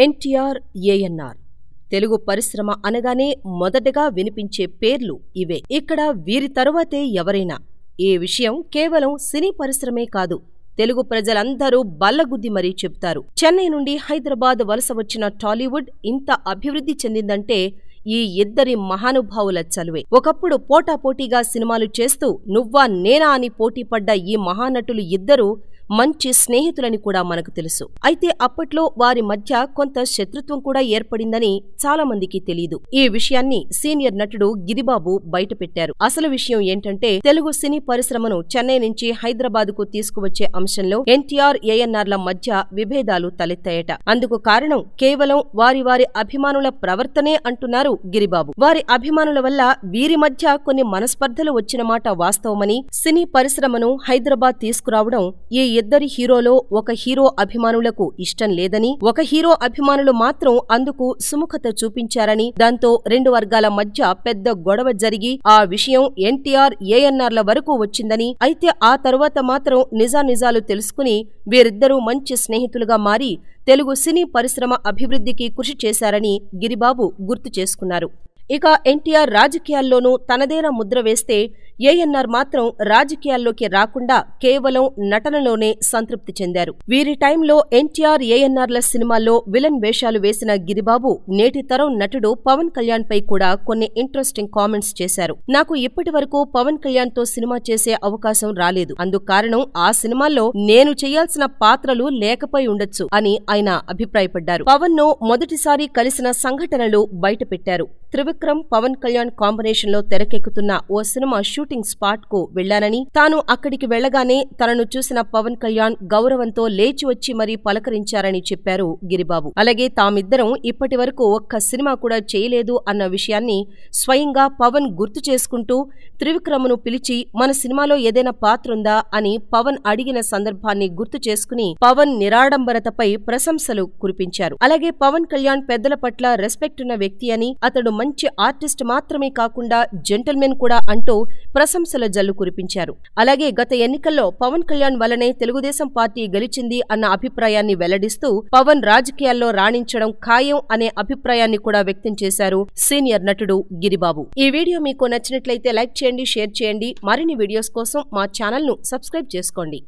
ఎన్టీఆర్ ఏఎన్ఆర్ తెలుగు పరిశ్రమ అనగానే మొదటగా వినిపించే పేర్లు ఇవే ఇక్కడ వీరి తరువాతే ఎవరైనా ఈ విషయం కేవలం సినీ పరిశ్రమే కాదు తెలుగు ప్రజలందరూ బల్లగుద్ది మరీ చెప్తారు చెన్నై నుండి హైదరాబాద్ వలస వచ్చిన టాలీవుడ్ ఇంత అభివృద్ధి చెందిందంటే ఈ ఇద్దరి మహానుభావుల చలువే ఒకప్పుడు పోటాపోటీగా సినిమాలు చేస్తూ నువ్వా నేనా అని పోటీపడ్డ ఈ మహానటులు ఇద్దరూ మంచి స్నేహితులని కూడా మనకు తెలుసు అయితే అప్పట్లో వారి మధ్య కొంత శత్రుత్వం కూడా ఏర్పడిందని చాలా మందికి తెలియదు ఈ విషయాన్ని సీనియర్ నటుడు గిరిబాబు బయటపెట్టారు అసలు విషయం ఏంటంటే తెలుగు సినీ పరిశ్రమను చెన్నై నుంచి హైదరాబాద్ కు తీసుకువచ్చే అంశంలో ఎన్టీఆర్ ఏఎన్ఆర్ల మధ్య విభేదాలు తలెత్తాయట అందుకు కారణం కేవలం వారి వారి అభిమానుల ప్రవర్తనే అంటున్నారు గిరిబాబు వారి అభిమానుల వల్ల వీరి మధ్య కొన్ని మనస్పర్ధలు వచ్చిన మాట వాస్తవమని సినీ పరిశ్రమను హైదరాబాద్ తీసుకురావడం ఈ ఇద్దరి హీరోలో ఒక హీరో అభిమానులకు ఇష్టం లేదని ఒక హీరో అభిమానులు మాత్రం అందుకు సుముఖత చూపించారని దాంతో రెండు వర్గాల మధ్య పెద్ద గొడవ జరిగి ఆ విషయం ఎన్టీఆర్ ఏఎన్ఆర్ల వరకు వచ్చిందని అయితే ఆ తర్వాత మాత్రం నిజానిజాలు తెలుసుకుని వీరిద్దరూ మంచి స్నేహితులుగా మారి తెలుగు సినీ పరిశ్రమ అభివృద్ధికి కృషి చేశారని గిరిబాబు గుర్తు చేసుకున్నారు ఇక ఎన్టీఆర్ రాజకీయాల్లోనూ తనదేనా ముద్ర వేస్తే ఏఎన్ఆర్ మాత్రం రాజకీయాల్లోకి రాకుండా కేవలం నటనలోనే సంతృప్తి చెందారు వీరి టైంలో ఎన్టీఆర్ ఏఎన్ఆర్ల సినిమాల్లో విలన్ వేషాలు వేసిన గిరిబాబు నేటి తరం నటుడు పవన్ కళ్యాణ్ పై కూడా కొన్ని ఇంట్రెస్టింగ్ కామెంట్స్ చేశారు నాకు ఇప్పటి వరకు పవన్ కళ్యాణ్ తో సినిమా చేసే అవకాశం రాలేదు అందుకు కారణం ఆ సినిమాల్లో నేను చేయాల్సిన పాత్రలు లేకపోయి ఉండొచ్చు అని ఆయన అభిప్రాయపడ్డారు పవన్ ను మొదటిసారి కలిసిన సంఘటనలు బయటపెట్టారు త్రివిక్రమ్ పవన్ కళ్యాణ్ కాంబినేషన్ లో తెరకెక్కుతున్న ఓ సినిమా షూట్ షూటింగ్ స్పాట్ కు వెళ్లానని తాను అక్కడికి వెళ్లగానే తనను చూసిన పవన్ కళ్యాణ్ గౌరవంతో లేచి వచ్చి మరీ పలకరించారని చెప్పారు గిరిబాబు అలాగే తామిద్దరం ఇప్పటి వరకు ఒక్క సినిమా కూడా చేయలేదు అన్న విషయాన్ని స్వయంగా పవన్ గుర్తు చేసుకుంటూ త్రివిక్రమను పిలిచి మన సినిమాలో ఏదైనా పాత్రుందా అని పవన్ అడిగిన సందర్భాన్ని గుర్తు చేసుకుని పవన్ నిరాడంబరతపై ప్రశంసలు కురిపించారు అలాగే పవన్ కళ్యాణ్ పెద్దల పట్ల రెస్పెక్ట్ ఉన్న వ్యక్తి అని అతడు మంచి ఆర్టిస్ట్ మాత్రమే కాకుండా జెంటల్మెన్ కూడా అంటూ ప్రశంసల జల్లు కురిపించారు అలాగే గత ఎన్నికల్లో పవన్ కళ్యాణ్ వల్లనే తెలుగుదేశం పార్టీ గెలిచింది అన్న అభిప్రాయాన్ని వెల్లడిస్తూ పవన్ రాజకీయాల్లో రాణించడం ఖాయం అనే అభిప్రాయాన్ని కూడా వ్యక్తం చేశారు సీనియర్ నటుడు గిరిబాబు ఈ వీడియో మీకు నచ్చినట్లయితే లైక్ చేయండి షేర్ చేయండి మరిన్ని వీడియోస్ కోసం మా ఛానల్ను సబ్స్క్రైబ్ చేసుకోండి